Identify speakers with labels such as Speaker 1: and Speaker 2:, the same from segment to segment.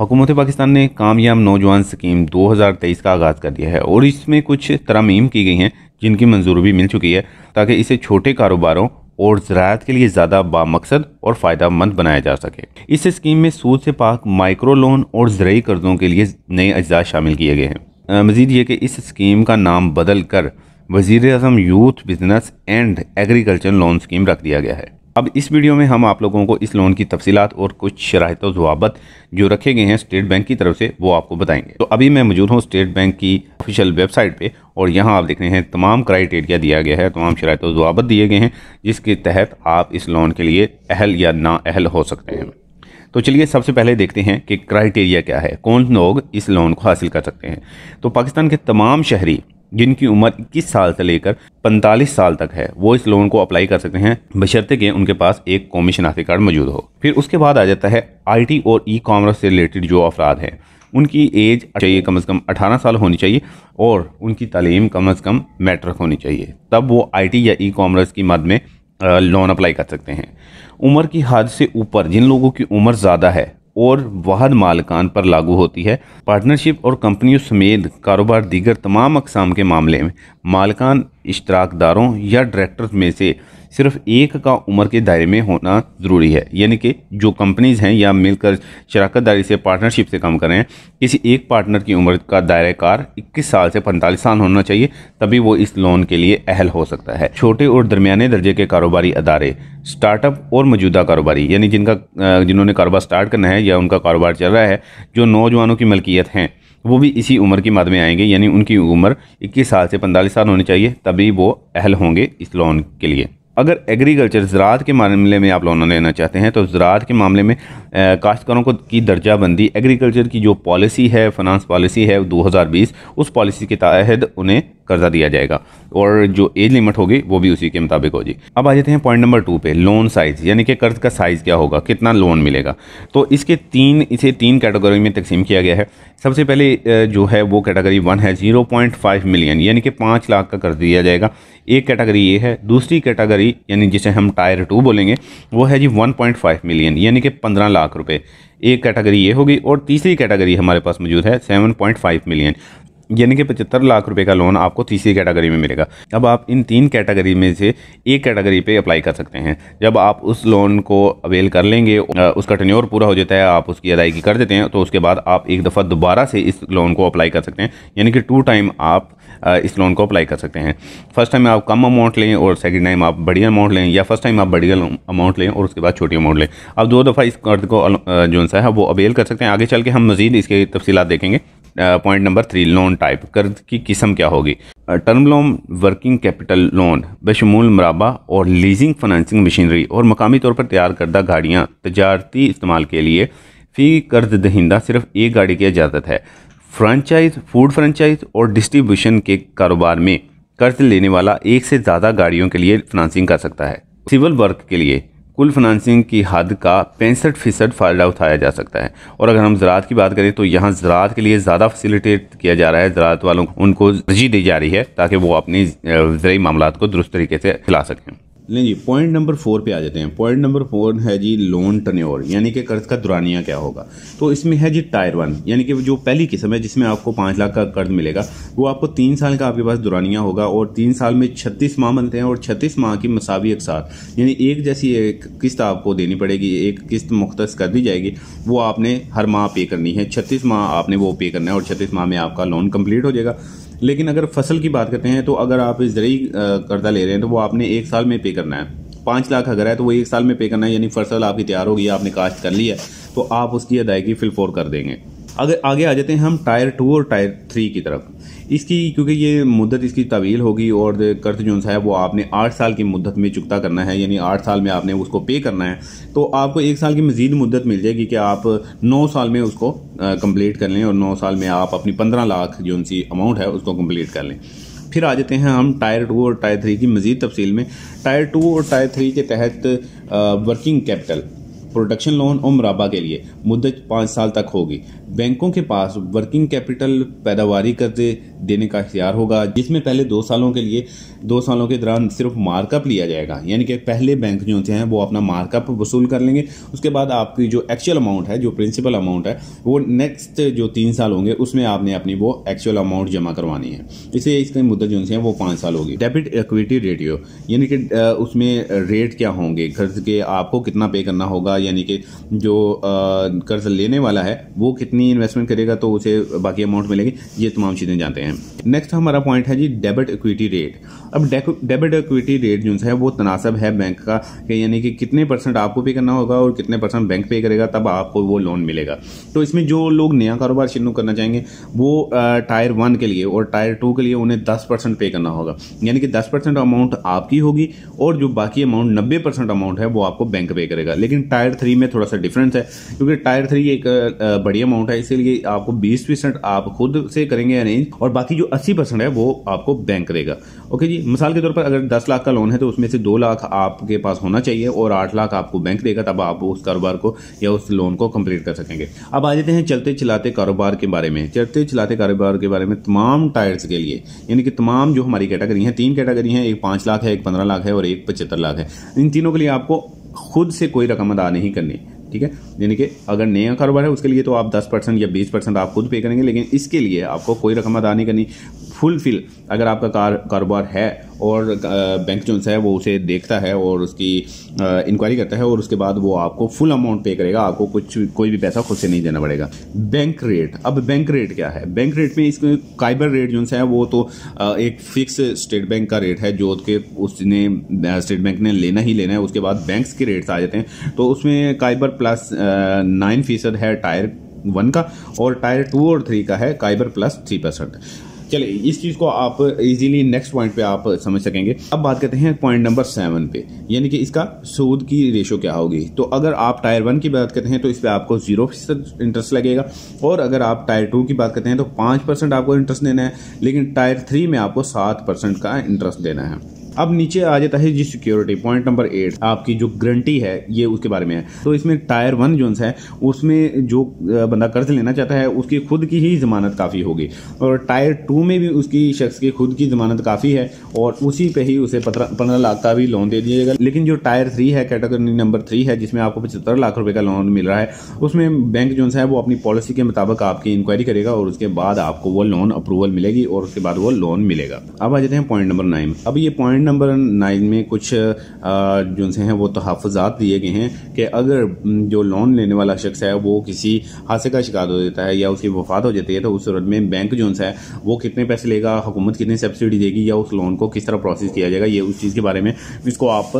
Speaker 1: हुकूमत पाकिस्तान ने कामयाब नौजवान स्कीम 2023 का आगाज़ कर दिया है और इसमें कुछ तरमीम की गई हैं जिनकी मंजूरी भी मिल चुकी है ताकि इसे छोटे कारोबारों और ज़रात के लिए ज़्यादा बामकसद और फ़ायदा मंद बनाया जा सके इस स्कीम में सूद से पाक माइक्रो लोन और ज़रूरी कर्ज़ों के लिए नए अज्जा शामिल किए गए हैं मज़ीद ये कि इस स्कीम का नाम बदल कर वजीर अजम youth business and agriculture loan scheme रख दिया गया है अब इस वीडियो में हम आप लोगों को इस लोन की तफसीत और कुछ शरात जवाबत जो रखे गए हैं स्टेट बैंक की तरफ से वो आपको बताएंगे तो अभी मैं मौजूद हूँ स्टेट बैंक की ऑफिशियल वेबसाइट पे और यहाँ आप देख रहे हैं तमाम क्राइटेरिया दिया गया है तमाम शरात जवाबत दिए गए हैं जिसके तहत आप इस लोन के लिए अहल या ना अहल हो सकते हैं तो चलिए सबसे पहले देखते हैं कि क्राइटेरिया क्या है कौन लोग इस लोन को हासिल कर सकते हैं तो पाकिस्तान के तमाम शहरी जिनकी उम्र 21 साल से लेकर 45 साल तक है वो इस लोन को अप्लाई कर सकते हैं बशर्ते कि उनके पास एक कौमी शनाख्ती कार्ड मौजूद हो फिर उसके बाद आ जाता है आईटी और ई कॉमर्स से रिलेटेड जो अफराद हैं उनकी एज चाहिए कम से कम 18 साल होनी चाहिए और उनकी तलीम कम अज़ कम मैट्रिक होनी चाहिए तब वो टी या ई कॉमर्स की मद में लोन अप्लाई कर सकते हैं उम्र की हद से ऊपर जिन लोगों की उम्र ज़्यादा है और वाहन मालकान पर लागू होती है पार्टनरशिप और कंपनियों समेत कारोबार दीगर तमाम अकसाम के मामले में मालकान इश्तराकदारों या डायरेक्टर्स में से सिर्फ एक का उम्र के दायरे में होना ज़रूरी है यानी कि जो कंपनीज़ हैं या मिलकर शराकत दारी से पार्टनरशिप से काम करें किसी एक पार्टनर की उम्र का दायरा कार इक्कीस साल से पैंतालीस साल होना चाहिए तभी वो इस लोन के लिए अहल हो सकता है छोटे और दरमियाने दर्जे के कारोबारी अदारे स्टार्टअप और मौजूदा कारोबारी यानी जिनका जिन्होंने कारोबार स्टार्ट करना है या उनका कारोबार चल रहा है जो नौजवानों की मलकियत हैं वो भी इसी उम्र की मद में आएंगे यानी उनकी उम्र 21 साल से 45 साल होनी चाहिए तभी वो अहल होंगे इस लोन के लिए अगर एग्रीकल्चर ज़रात के मामले में आप लोन लेना चाहते हैं तो ज़रात के मामले में काश्तकारों को की दर्जाबंदी एग्रीकल्चर की जो पॉलिसी है फाइनानस पॉलिसी है 2020 उस पॉलिसी के तहत उन्हें कर्जा दिया जाएगा और जो एज लिमिट होगी वो भी उसी के मुताबिक होगी अब आ जाते हैं पॉइंट नंबर टू पे लोन साइज़ यानी कि कर्ज का साइज़ क्या होगा कितना लोन मिलेगा तो इसके तीन इसे तीन कैटेगरी में तकसीम किया गया है सबसे पहले जो है वो कैटेगरी वन है जीरो पॉइंट फाइव मिलियन यानी कि पाँच लाख का कर्ज दिया जाएगा एक कैटेगरी ये है दूसरी कैटेगरी यानी जिसे हम टायर टू बोलेंगे वो है जी वन पॉइंट फाइव मिलियन यानी कि पंद्रह लाख रुपये एक कैटेगरी ये होगी और तीसरी कैटेगरी हमारे पास मौजूद है सेवन पॉइंट फाइव मिलियन यानी कि पचहत्तर लाख रुपए का लोन आपको तीसरी कैटेगरी में मिलेगा अब आप इन तीन कैटेगरी में से एक कैटेगरी पे अप्लाई कर सकते हैं जब आप उस लोन को अवेल कर लेंगे उसका टन्योर पूरा हो जाता है आप उसकी अदायगी कर देते हैं तो उसके बाद आप एक दफ़ा दोबारा से इस लोन को अप्लाई कर सकते हैं यानी कि टू टाइम आप इस लोन को अप्लाई कर सकते हैं फर्स्ट टाइम आप कम अमाउंट लें और सेकेंड टाइम आप बड़ी अमाउंट लें या फर्स्ट टाइम आप बड़ी अमाउंट लें और उसके बाद छोटी अमाउंट लें आप दो दफ़ा इस कर्ज को जो सा है वो अवेल कर सकते हैं आगे चल के हम मजीद इसकी तफसीत देखेंगे point number three loan type कर्ज की किस्म क्या होगी term loan working capital loan बशमूल मराबा और लीजिंग फाइनेंसिंग मशीनरी और मकामी तौर पर तैयार करदा गाड़ियाँ तजारती इस्तेमाल के लिए फ़ी कर्ज दहिंदा सिर्फ एक गाड़ी की इजाज़त है फ्रेंचाइज फूड फ्रेंचाइज और डिस्ट्रीब्यूशन के कारोबार में कर्ज लेने वाला एक से ज़्यादा गाड़ियों के लिए फाइनेंसिंग कर सकता है सिविल वर्क के लिए कुल फाइनेंसिंग की हद का पैंसठ फ़ीसद फ़ायदा उठाया जा सकता है और अगर हम ज़रात की बात करें तो यहाँ ज़रात के लिए ज़्यादा फैसिलिटेट किया जा रहा है ज़रात वालों को उनको तरजीह दी जा रही है ताकि वो अपनी ज़रूरी मामला को दुरुस्त तरीके से खिला सकें लें जी पॉइंट नंबर फोर पे आ जाते हैं पॉइंट नंबर फोर है जी लोन टनोर यानी कि कर्ज का दुरानिया क्या होगा तो इसमें है जी टायर वन यानी कि जो पहली किस्म है जिसमें आपको पाँच लाख का कर्ज मिलेगा वो आपको तीन साल का आपके पास दुरानिया होगा और तीन साल में छत्तीस माह बनते हैं और छत्तीस माह की मसावी अकसार यानी एक जैसी एक किस्त आपको देनी पड़ेगी एक किस्त मुख्त कर दी जाएगी वो आपने हर माह पे करनी है छत्तीस माह आपने वो पे करना है और छत्तीस माह में आपका लोन कम्प्लीट हो जाएगा लेकिन अगर फसल की बात करते हैं तो अगर आप ज़रिए कर्जा ले रहे हैं तो वो आपने एक साल में पे करना है पाँच लाख अगर है तो वो एक साल में पे करना है यानी फसल आपकी तैयार होगी आपने काश्त कर ली है तो आप उसकी अदायगी फिलफोर कर देंगे अगर आगे आ जाते हैं हम टायर टू और टायर थ्री की तरफ इसकी क्योंकि ये मुद्दत इसकी तवील होगी और कर्ज जो है वो आपने आठ साल की मुद्दत में चुकता करना है यानी आठ साल में आपने उसको पे करना है तो आपको एक साल की मजीद मुद्दत मिल जाएगी कि आप नौ साल में उसको कम्प्लीट कर लें और नौ साल में आप अपनी पंद्रह लाख जो उनकी अमाउंट है उसको कम्प्लीट कर लें फिर आ जाते हैं हम टायर टू और टायर थ्री की मज़ीद तफसील में टायर टू और टायर थ्री के तहत वर्किंग कैपिटल प्रोडक्शन लोन और मुराबा के लिए मुद्दत पाँच साल तक होगी बैंकों के पास वर्किंग कैपिटल पैदावारी कर्जे देने का अख्तियार होगा जिसमें पहले दो सालों के लिए दो सालों के दौरान सिर्फ मार्कअप लिया जाएगा यानी कि पहले बैंक जो हैं वो अपना मार्कअप वसूल कर लेंगे उसके बाद आपकी जो एक्चुअल अमाउंट है जो प्रिंसिपल अमाउंट है वो नेक्स्ट जो तीन साल होंगे उसमें आपने अपनी वो एक्चुअल अमाउंट जमा करवानी है इसलिए इसकी मुद्दत जो है वो पाँच साल होगी डेबिट इक्विटी रेडियो यानी कि उसमें रेट क्या होंगे कर्ज के आपको कितना पे करना होगा यानी कि जो कर्ज लेने वाला है वो कितनी इन्वेस्टमेंट करेगा तो उसे बाकी अमाउंट मिलेगी ये तमाम चीज़ें जानते हैं नेक्स्ट हमारा पॉइंट है जी डेबिट इक्विटी रेट अब डेबिट इक्विटी रेट जो है वो तनासब है बैंक का यानी कि कितने परसेंट आपको पे करना होगा और कितने परसेंट बैंक पे करेगा तब आपको वो लोन मिलेगा तो इसमें जो लोग नया कारोबार शुरू करना चाहेंगे वो टायर वन के लिए और टायर टू के लिए उन्हें दस परसेंट पे करना होगा यानी कि दस परसेंट अमाउंट आपकी होगी और जो बाकी अमाउंट नब्बे परसेंट अमाउंट है वो आपको बैंक पे करेगा लेकिन टायर टायर थ्री में थोड़ा सा डिफरेंस है क्योंकि टायर थ्री एक बढ़िया अमाउंट है इसीलिए आपको बीस परसेंट आप खुद से करेंगे अरेंज और बाकी जो अस्सी परसेंट है वो आपको बैंक देगा ओके जी मिसाल के तौर पर अगर दस लाख का लोन है तो उसमें से दो लाख आपके पास होना चाहिए और आठ लाख आपको बैंक देगा तब आप उस कारोबार को या उस लोन को कंप्लीट कर सकेंगे अब आ जाते हैं चलते चलाते कारोबार के बारे में चलते चलाते कारोबार के बारे में तमाम टायर्स के लिए यानी कि तमाम जो हमारी कैटेगरी हैं तीन कैटेगरी हैं एक पाँच लाख है एक पंद्रह लाख है और एक पचहत्तर लाख है इन तीनों के लिए आपको खुद से कोई रकम अदा नहीं करनी ठीक है यानी कि अगर नया कारोबार है उसके लिए तो आप 10 परसेंट या 20 परसेंट आप खुद पे करेंगे लेकिन इसके लिए आपको कोई रकम अदा नहीं करनी फुलफिल अगर आपका कार कारोबार है और बैंक जो है वो उसे देखता है और उसकी इंक्वायरी करता है और उसके बाद वो आपको फुल अमाउंट पे करेगा आपको कुछ कोई भी पैसा खुद से नहीं देना पड़ेगा बैंक रेट अब बैंक रेट क्या है बैंक रेट में इसमें काइबर रेट जो है वो तो एक फिक्स स्टेट बैंक का रेट है जो कि उसने स्टेट बैंक ने लेना ही लेना है उसके बाद बैंक्स के रेट्स आ जाते हैं तो उसमें काइबर प्लस नाइन फीसद है टायर वन का और टायर टू और थ्री का है काइबर प्लस थ्री परसेंट चले इस चीज़ को आप इजीली नेक्स्ट पॉइंट पे आप समझ सकेंगे अब बात करते हैं पॉइंट नंबर सेवन पे यानी कि इसका सूद की रेशो क्या होगी तो अगर आप टायर वन की बात करते हैं तो इस पर आपको जीरो फीसद इंटरेस्ट लगेगा और अगर आप टायर टू की बात करते हैं तो पाँच परसेंट आपको इंटरेस्ट देना है लेकिन टायर थ्री में आपको सात परसेंट का इंटरेस्ट देना है अब नीचे आ जाता है जी सिक्योरिटी पॉइंट नंबर एट आपकी जो गारंटी है ये उसके बारे में है तो इसमें टायर वन जो है उसमें जो बंदा कर्ज लेना चाहता है उसकी खुद की ही जमानत काफ़ी होगी और टायर टू में भी उसकी शख्स की खुद की जमानत काफ़ी है और उसी पे ही उसे पंद्रह लाख का भी लोन दे दिएगा लेकिन जो टायर थ्री है कैटेगरी नंबर थ्री है जिसमें आपको पचहत्तर लाख रुपये का लोन मिल रहा है उसमें बैंक जो है वो अपनी पॉलिसी के मुताबिक आपकी इंक्वायरी करेगा और उसके बाद आपको वो लोन अप्रूवल मिलेगी और उसके बाद वो लोन मिलेगा अब आ जाते हैं पॉइंट नंबर नाइन अब ये पॉइंट पॉइंट नंबर नाइन में कुछ जो से हैं वो तहफ़ात दिए गए हैं कि अगर जो लोन लेने वाला शख्स है वो किसी हादसे का शिकार हो जाता है या उसकी वफात हो जाती है तो उस सूरत में बैंक जो है वो कितने पैसे लेगा हुकूमत कितनी सब्सिडी देगी या उस लोन को किस तरह प्रोसेस किया जाएगा ये उस चीज़ के बारे में इसको आप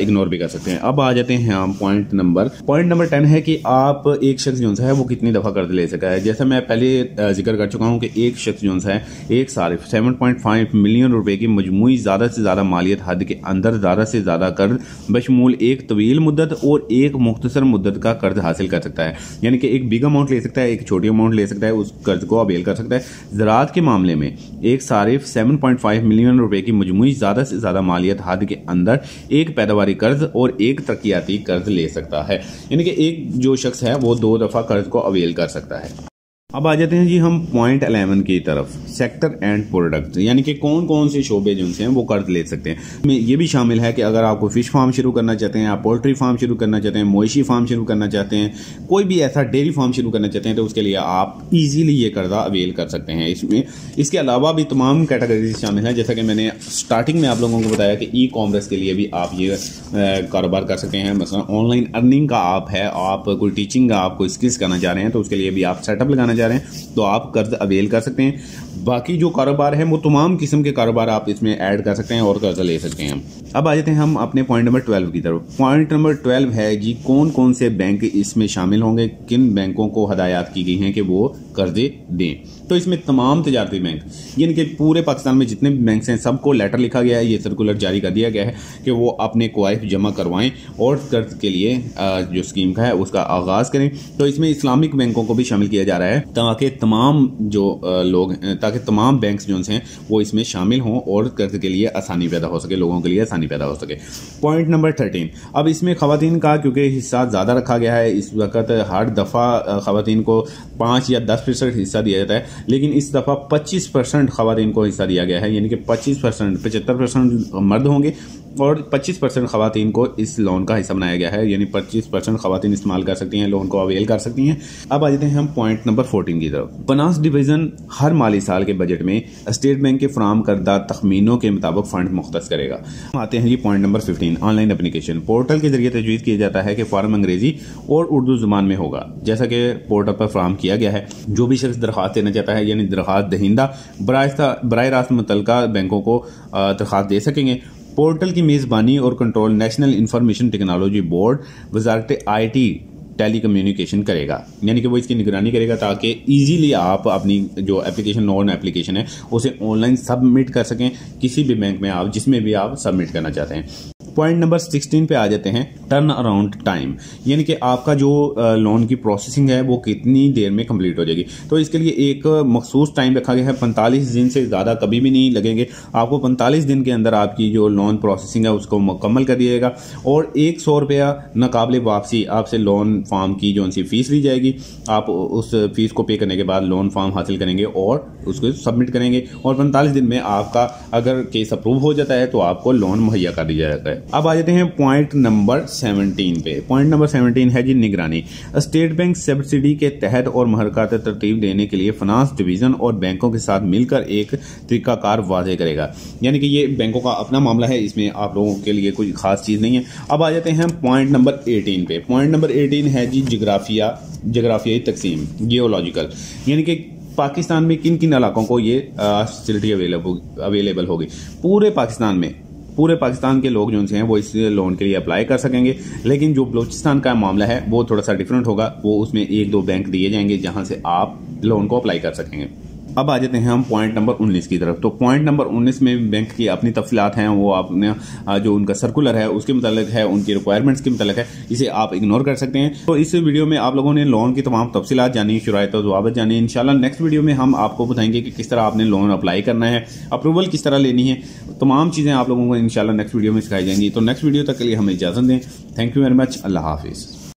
Speaker 1: इग्नोर भी कर सकते हैं अब आ जाते हैं हम point number point number ten है कि आप एक शख्स जो है वो कितनी दफ़ा कर्ज ले सका है जैसा मैं पहले जिक्र कर चुका हूँ कि एक शख्स जो है एक साल सेवन पॉइंट फाइव मिलियन रुपये की मजमू ज़्यादा से ज़्यादा ज़्यादा मालियत हद के अंदर ज़्यादा से ज़्यादा कर्ज बशमूल एक तवील मुद्दत और एक मुख्तसर मुद्दत का कर्ज हासिल कर सकता है यानी कि एक बिग अमाउंट ले सकता है एक छोटी अमाउंट ले सकता है उस कर्ज को अवेल कर सकता है ज़रात के मामले में एक सारिफ सेवन पॉइंट फाइव मिलियन रुपये की मजमू ज़्यादा से ज़्यादा मालियत हद के अंदर एक पैदावारी कर्ज और एक तरक्याती कर्ज ले सकता है यानी कि एक जो शख्स है वो दो दफ़ा कर्ज को अवेल कर सकता है अब आ जाते हैं जी हम पॉइंट अलेवन की तरफ सेक्टर एंड प्रोडक्ट यानी कि कौन कौन से शोबे जो हैं वो कर्ज ले सकते हैं ये भी शामिल है कि अगर आपको फ़िश फार्म शुरू करना चाहते हैं आप पोल्ट्री फार्म शुरू करना चाहते हैं मवेशी फार्म शुरू करना चाहते हैं कोई भी ऐसा डेयरी फार्म शुरू करना चाहते हैं तो उसके लिए आप ईजिली ये कर्जा अवेल कर सकते हैं इसमें इसके अलावा भी तमाम कैटेगरीज शामिल हैं जैसा कि मैंने स्टार्टिंग में आप लोगों को बताया कि ई कॉमर्स के लिए भी आप ये कारोबार कर सकते हैं मसला ऑनलाइन अर्निंग का आप है आप कोई टीचिंग का आप कोई स्किल्स करना चाह रहे हैं तो उसके लिए भी आप सेटअप लगाना जा रहे हैं तो आप कर्ज अवेल कर सकते हैं बाकी जो कारोबार है वो तमाम किस्म के कारोबार आप इसमें ऐड कर सकते हैं और कर्जा ले सकते हैं अब आ जाते हैं हम अपने पॉइंट नंबर ट्वेल्व की तरफ पॉइंट नंबर ट्वेल्व है जी कौन कौन से बैंक इसमें शामिल होंगे किन बैंकों को हदायत की गई हैं कि वो कर्जे दें तो इसमें तमाम तजारती बैंक यानी कि पूरे पाकिस्तान में जितने बैंक्स हैं सबको लेटर लिखा गया है ये सर्कुलर जारी कर दिया गया है कि वो अपने क्वाइफ जमा करवाएं और कर्ज के लिए जो स्कीम का है उसका आगाज़ करें तो इसमें इस्लामिक बैंकों को भी शामिल किया जा रहा है ताकि तमाम जो लोग ताकि तमाम बैंक जो हैं वो इसमें शामिल हों और कर्ज के लिए आसानी पैदा हो सके लोगों के लिए आसानी पैदा हो सके पॉइंट नंबर थर्टीन अब इसमें खातन का क्योंकि हिस्सा ज़्यादा रखा गया है इस वक्त हर दफ़ा खातन को पाँच या दस परसेंट हिस्सा दिया जाता है लेकिन इस दफ़ा पच्चीस परसेंट खातन को हिस्सा दिया गया है यानी कि पच्चीस परसेंट पचहत्तर परसेंट मर्द होंगे और 25 परसेंट खातन को इस लोन का हिस्सा बनाया गया है यानी 25 परसेंट खातन इस्तेमाल कर सकती हैं लोन को अवेल कर सकती हैं अब आ जाते हैं हम पॉइंट नंबर 14 की तरफ बनास डिवीज़न हर माली साल के बजट में स्टेट बैंक के फ्राम करदा तखमीनों के मुताबिक फ़ंड मुख्त करेगा हम आते हैं जी point number fifteen online application portal के जरिए तजवीज़ किया जाता है कि फार्म अंग्रेजी और उर्दू जुबान में होगा जैसा कि पोर्टल पर फ्राम किया गया है जो भी शख्स दरख्वास्त देना चाहता है यानी दरख्वास्त दहिंदा बर रास्त मुतल बैंकों को दरख्वास्त दे सकेंगे पोर्टल की मेज़बानी और control national information technology board वजारत आई टी टेली कम्युनिकेशन करेगा यानी कि वो इसकी निगरानी करेगा ताकि ईजीली आप अपनी जो एप्लीकेशन नॉन एप्लीकेशन है उसे ऑनलाइन सबमिट कर सकें किसी भी बैंक में आप जिसमें भी आप सबमिट करना चाहते हैं पॉइंट नंबर सिक्सटीन पे आ जाते हैं टर्न अराउंड टाइम यानी कि आपका जो लोन की प्रोसेसिंग है वो कितनी देर में कंप्लीट हो जाएगी तो इसके लिए एक मखसूस टाइम रखा गया है पैंतालीस दिन से ज़्यादा कभी भी नहीं लगेंगे आपको पैंतालीस दिन के अंदर आपकी जो लोन प्रोसेसिंग है उसको मुकम्मल करिएगा और एक सौ रुपया नाकबले वापसी आपसे लोन फार्म की जो सी फीस ली जाएगी आप उस फीस को पे करने के बाद लोन फार्म हासिल करेंगे और उसको सबमिट करेंगे और पैंतालीस दिन में आपका अगर केस अप्रूव हो जाता है तो आपको लोन मुहैया कर दिया जाता है अब आ जाते हैं पॉइंट नंबर 17 पे पॉइंट नंबर 17 है जी निगरानी स्टेट बैंक सब्सिडी के तहत और महरकत तरतीब देने के लिए फाइनांस डिवीजन और बैंकों के साथ मिलकर एक तरीकाकार वाजे करेगा यानी कि ये बैंकों का अपना मामला है इसमें आप लोगों के लिए कोई खास चीज़ नहीं है अब आ जाते हैं पॉइंट नंबर एटीन पे पॉइंट नंबर एटीन है जी जग्राफिया जग्राफियाई तकसीम जियोलॉजिकल यानी कि पाकिस्तान में किन किन इलाकों को ये फैसिलिटी अवेलेबल अवेलेबल होगी पूरे पाकिस्तान में पूरे पाकिस्तान के लोग जो हैं वो इस लोन के लिए अप्लाई कर सकेंगे लेकिन जो बलूचिस्तान का मामला है वो थोड़ा सा डिफरेंट होगा वो उसमें एक दो बैंक दिए जाएंगे जहाँ से आप लोन को अप्लाई कर सकेंगे अब आ जाते हैं हम पॉइंट नंबर 19 की तरफ तो पॉइंट नंबर 19 में बैंक की अपनी तफसीत हैं वो आपने जो उनका सर्कुलर है उसके मतलब है उनकी रिक्वायरमेंट्स के मतलब है इसे आप इग्नोर कर सकते हैं तो इस वीडियो में आप लोगों ने लोन की तमाम तफसीत जानी शराय जवाब जानी इन नेक्स्ट वीडियो में हम आपको बताएंगे कि किस तरह आपने लोन अप्लाई करना है अप्रूवल किस तरह लेनी है तमाम चीज़ें आप लोगों को इनशाला नेक्स्ट वीडियो में सिखाई जाएंगी तो नेक्स्ट वीडियो तक के लिए हमें इजाज़त दें थैंक यू वेरी मच अल्लाह हाफिज़